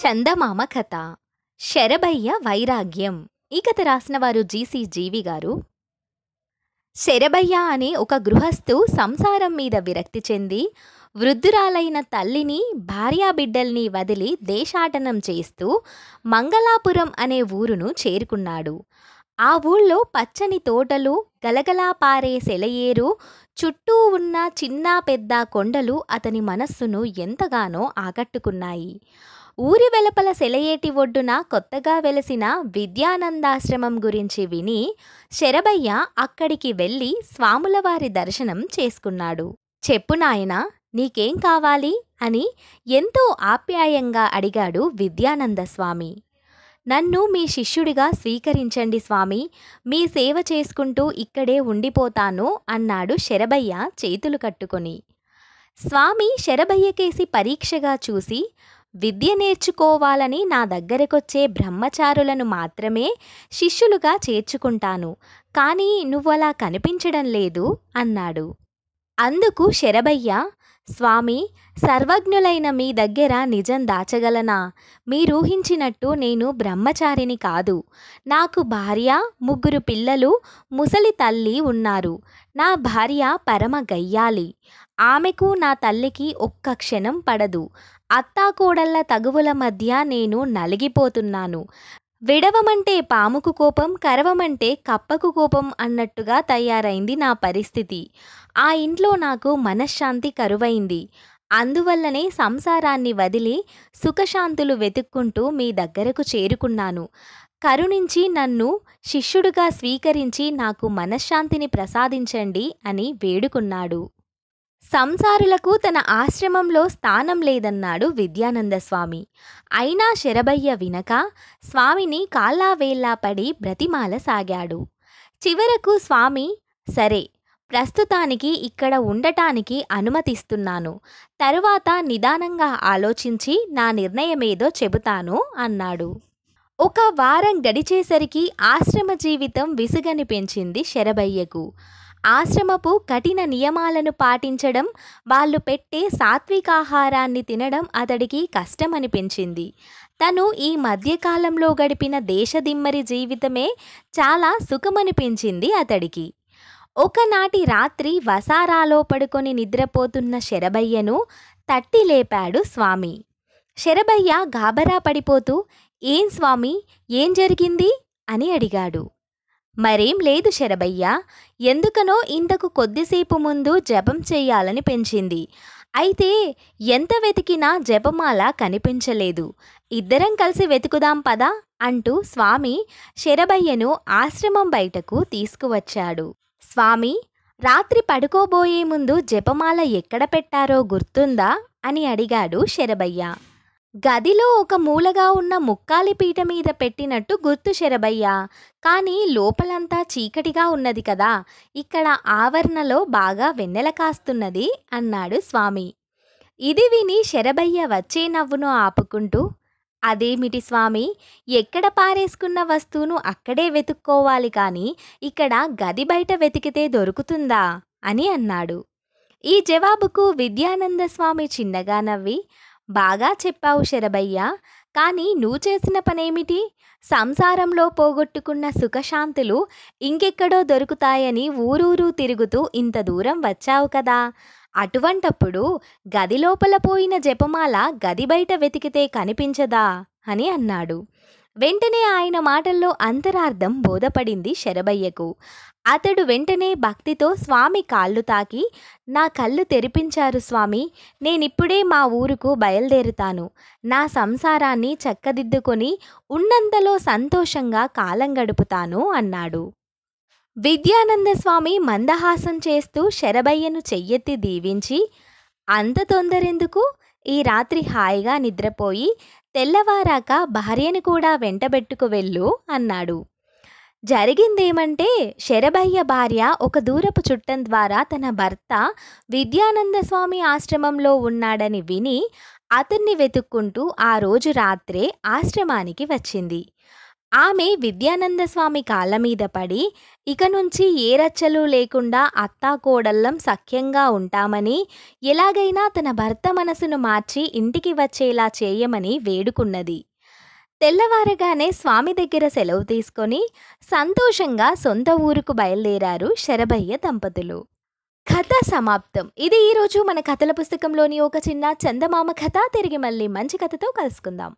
చందమామ కథ శరభయ్య వైరాగ్యం ఈ కథ రాసిన వారు జీసీ జీవి గారు శరభయ్య అనే ఒక గృహస్థు సంసారం మీద విరక్తి చెంది వృద్ధురాలైన తల్లిని భార్యాబిడ్డల్ని వదిలి దేశాటనం చేస్తూ మంగళాపురం అనే ఊరును చేరుకున్నాడు ఆ ఊళ్ళో పచ్చని తోటలు గలగలా పారే సెలయేరు చుట్టూ ఉన్న చిన్న పెద్ద కొండలు అతని మనస్సును ఎంతగానో ఆకట్టుకున్నాయి ఊరి వెలపల సెలయేటి ఒడ్డున కొత్తగా వెలసిన విద్యానందాశ్రమం గురించి విని శరభయ్య అక్కడికి వెళ్ళి స్వాములవారి దర్శనం చేసుకున్నాడు చెప్పు నాయన నీకేం కావాలి అని ఎంతో ఆప్యాయంగా అడిగాడు విద్యానంద స్వామి నన్ను మీ శిష్యుడిగా స్వీకరించండి స్వామి మీ సేవ చేసుకుంటూ ఇక్కడే ఉండిపోతాను అన్నాడు శరభయ్య చేతులు కట్టుకొని స్వామి శరభయ్యకేసి పరీక్షగా చూసి విద్య నేర్చుకోవాలని నా దగ్గరకొచ్చే బ్రహ్మచారులను మాత్రమే శిష్యులుగా చేర్చుకుంటాను కానీ నువ్వలా కనిపించడం లేదు అన్నాడు అందుకు శరభయ్య స్వామి సర్వజ్ఞులైన మీ దగ్గర నిజం దాచగలనా మీరూహించినట్టు నేను బ్రహ్మచారిని కాదు నాకు భార్య ముగ్గురు పిల్లలు ముసలి తల్లి ఉన్నారు నా భార్య పరమ గయ్యాలి ఆమెకు నా తల్లికి ఒక్క క్షణం పడదు అత్తాకోడళ్ల తగువుల మధ్య నేను నలిగిపోతున్నాను విడవమంటే పాముకు కోపం కరవమంటే కప్పకు కోపం అన్నట్టుగా తయారైంది నా పరిస్థితి ఆ ఇంట్లో నాకు మనశ్శాంతి కరువైంది అందువల్లనే సంసారాన్ని వదిలి సుఖశాంతులు వెతుక్కుంటూ మీ దగ్గరకు చేరుకున్నాను కరుణించి నన్ను శిష్యుడుగా స్వీకరించి నాకు మనశ్శాంతిని ప్రసాదించండి అని వేడుకున్నాడు సంసారులకు తన ఆశ్రమంలో స్థానం లేదన్నాడు విద్యానంద స్వామి అయినా శరభయ్య వినక స్వామిని కాళ్ళావేళ్లా పడి బ్రతిమాల సాగాడు చివరకు స్వామి సరే ప్రస్తుతానికి ఇక్కడ ఉండటానికి అనుమతిస్తున్నాను తరువాత నిదానంగా ఆలోచించి నా నిర్ణయమేదో చెబుతాను అన్నాడు ఒక వారం గడిచేసరికి ఆశ్రమ జీవితం విసుగనిపించింది శరభయ్యకు ఆశ్రమపు కఠిన నియమాలను పాటించడం వాళ్ళు పెట్టే సాత్వికాహారాన్ని తినడం అతడికి కష్టమనిపించింది తను ఈ మధ్యకాలంలో గడిపిన దేశదిమ్మరి జీవితమే చాలా సుఖమనిపించింది అతడికి ఒకనాటి రాత్రి వసారాలో పడుకొని నిద్రపోతున్న శరభయ్యను తట్టి లేపాడు స్వామి శరభయ్య గాబరా పడిపోతూ ఏం స్వామి ఏం జరిగింది అని అడిగాడు మరేం లేదు శరభయ్య ఎందుకనో ఇంతకు కొద్దిసేపు ముందు జపం చేయాలని పెంచింది అయితే ఎంత వెతికినా జపమాల కనిపించలేదు ఇద్దరం కలిసి వెతుకుదాం పదా అంటూ స్వామి శరభయ్యను ఆశ్రమం బయటకు తీసుకువచ్చాడు స్వామి రాత్రి పడుకోబోయే ముందు జపమాల ఎక్కడ పెట్టారో గుర్తుందా అని అడిగాడు శరభయ్య గదిలో ఒక మూలగా ఉన్న ముక్కాలి పీట మీద పెట్టినట్టు గుర్తు శరభయ్య కానీ లోపలంతా చీకటిగా ఉన్నది కదా ఇక్కడ ఆవరణలో బాగా వెన్నెల కాస్తున్నది అన్నాడు స్వామి ఇది విని శరభయ్య వచ్చే నవ్వును ఆపుకుంటూ అదేమిటి స్వామి ఎక్కడ పారేసుకున్న వస్తువును అక్కడే వెతుక్కోవాలి కానీ ఇక్కడ గది బయట వెతికితే దొరుకుతుందా అని అన్నాడు ఈ జవాబుకు విద్యానంద స్వామి చిన్నగా నవ్వి బాగా చెప్పావు శరభయ్య కానీ నువ్వు చేసిన పనేమిటి సంసారంలో పోగొట్టుకున్న సుఖశాంతులు ఇంకెక్కడో దొరుకుతాయని ఊరూరు తిరుగుతూ ఇంత దూరం వచ్చావు కదా అటువంటప్పుడు గది లోపల పోయిన జపమాల గది బయట వెతికితే కనిపించదా అని అన్నాడు వెంటనే ఆయన మాటల్లో అంతరార్థం బోధపడింది శరభయ్యకు అతడు వెంటనే భక్తితో స్వామి కాళ్ళు తాకి నా కళ్ళు తెరిపించారు స్వామి నేనిప్పుడే మా ఊరుకు బయలుదేరుతాను నా సంసారాన్ని చక్కదిద్దుకొని ఉన్నంతలో సంతోషంగా కాలం గడుపుతాను అన్నాడు విద్యానంద స్వామి మందహాసం చేస్తూ శరభయ్యను చెయ్యెత్తి దీవించి అంత తొందరెందుకు ఈ రాత్రి హాయిగా నిద్రపోయి తెల్లవారాక భార్యను కూడా వెంటబెట్టుకు వెళ్ళు అన్నాడు జరిగిందేమంటే శరభయ్య భార్య ఒక దూరపు చుట్టం ద్వారా తన భర్త విద్యానంద స్వామి ఆశ్రమంలో ఉన్నాడని విని అతన్ని వెతుక్కుంటూ ఆ రోజు రాత్రే ఆశ్రమానికి వచ్చింది ఆమె విద్యానంద స్వామి కాళ్ళ మీద పడి ఇక నుంచి ఏ రచ్చలు లేకుండా అత్తా కోడల్లం సఖ్యంగా ఉంటామని ఎలాగైనా తన భర్త మనసును మార్చి ఇంటికి వచ్చేలా చేయమని వేడుకున్నది తెల్లవారగానే స్వామి దగ్గర సెలవు తీసుకొని సంతోషంగా సొంత ఊరుకు బయలుదేరారు శరభయ్య దంపతులు కథ సమాప్తం ఇది ఈరోజు మన కథల పుస్తకంలోని ఒక చిన్న చందమామ కథ తిరిగి మళ్ళీ మంచి కథతో కలుసుకుందాం